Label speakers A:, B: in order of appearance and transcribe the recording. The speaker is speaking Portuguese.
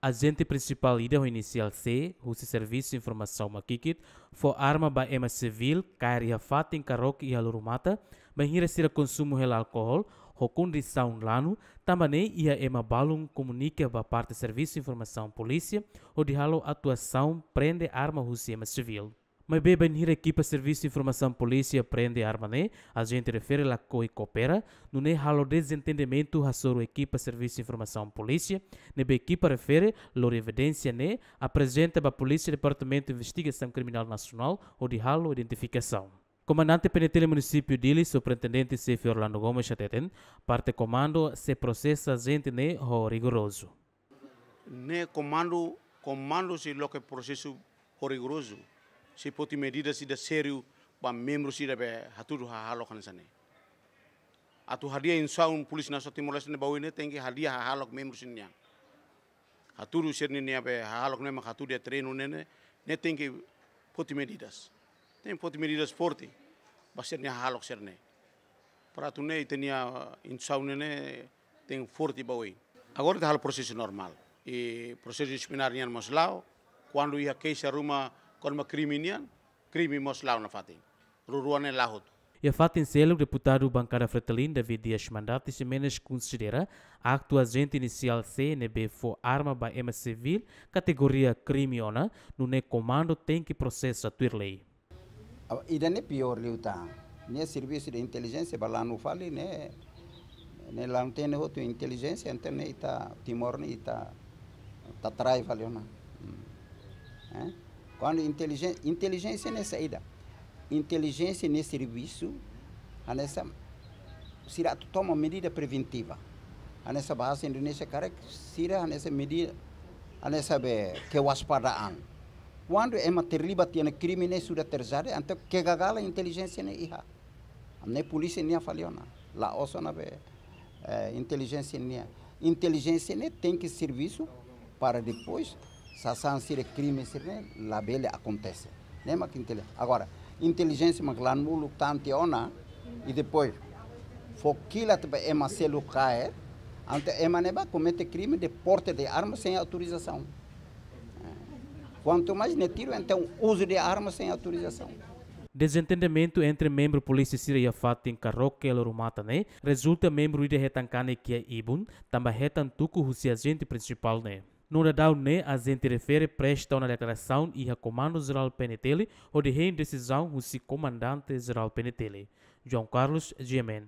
A: Agente principal líder inicial C, o Serviço de Informação Makikit, foi arma ba ema civil, kairi fatin karok e alurumata, banhira sira consumo hel alcohol, rokundi saun lano, tambane ia ema balum comunicar ba parte Serviço de Informação Polícia, ou de atuação prende arma russa ema civil. Mas bem, a equipa Serviço de Informação Polícia prende arma, né? A gente refere lá co e coopera. Não é halo desentendimento a sua equipa Serviço de Informação Polícia. Ne bem, equipa refere, lor evidência, né? Apresenta para a Polícia Departamento de Investigação Criminal Nacional ou de halo identificação. Comandante penitente município de Ili, superintendente CF Orlando Gomes Chateten, parte comando se processa gente, né? Ho rigoroso.
B: né comando, comando se lo que processo rigoroso. se poti medida sida sério ba membro sida be haturu ha halo kan sane atu hadia insaun polis na soti leste ne bawine tengi hadia ha halok membro sinnya haturu sirni ne be ha halok ne ma haturu dia trenu ne ne ne tengi poti medidas tem poti medidas porti ba sirni ha halok sirne para tu ne tenia insaun ne teng forti bawine agora tá hal processo normal e processo disciplinar em Moslau quando ia queixa ruma korma kriminian, lá mos na fatin. é lahut.
A: E A em selo, o deputado bancário Fretelin, David Dias Mandato, menos considera acto agente inicial CNB for arma by M civil, categoria crimiona, no ne comando tem que processar tua lei.
C: Ainda não é pior, Liuta. Nem serviço de inteligência, para lá não fale, né? Nem lá não tem outra inteligência, então nem está Timor, nem está tá traiva, Leona. É? Mm. Eh? Quando inteligência, inteligência é nessa ida, inteligência é nesse serviço, a é nessa será toma medida preventiva. A nessa base indonésia cara será nessa medida, a nessa be eh, que o aspada an, Quando é uma terlibat e crime nem sudah terjadi, então que gagala inteligência nem iha. Nem polícia nem faliona. Lá osso na be eh, eh, inteligência nem inteligência nem tem que serviço para depois să sansire crime né? la bele acontece. né? que intele. Agora, inteligência mas lá no lutante ona e depois foquila te é macelo cae, ante é maneba comete crime de porte de arma sem autorização. É. Quanto mais tiro, então uso de arma sem autorização.
A: Desentendimento entre membro polícia Sira Yafat em Carroque Lorumatane né? resulta membro de Retancane que é Ibun, também Retantuku, o agente principal, né? No radar, nem a gente refere presta na declaração e a o Geral Penetele ou de reindecisão o comandante geral Penetele, João Carlos Gemen.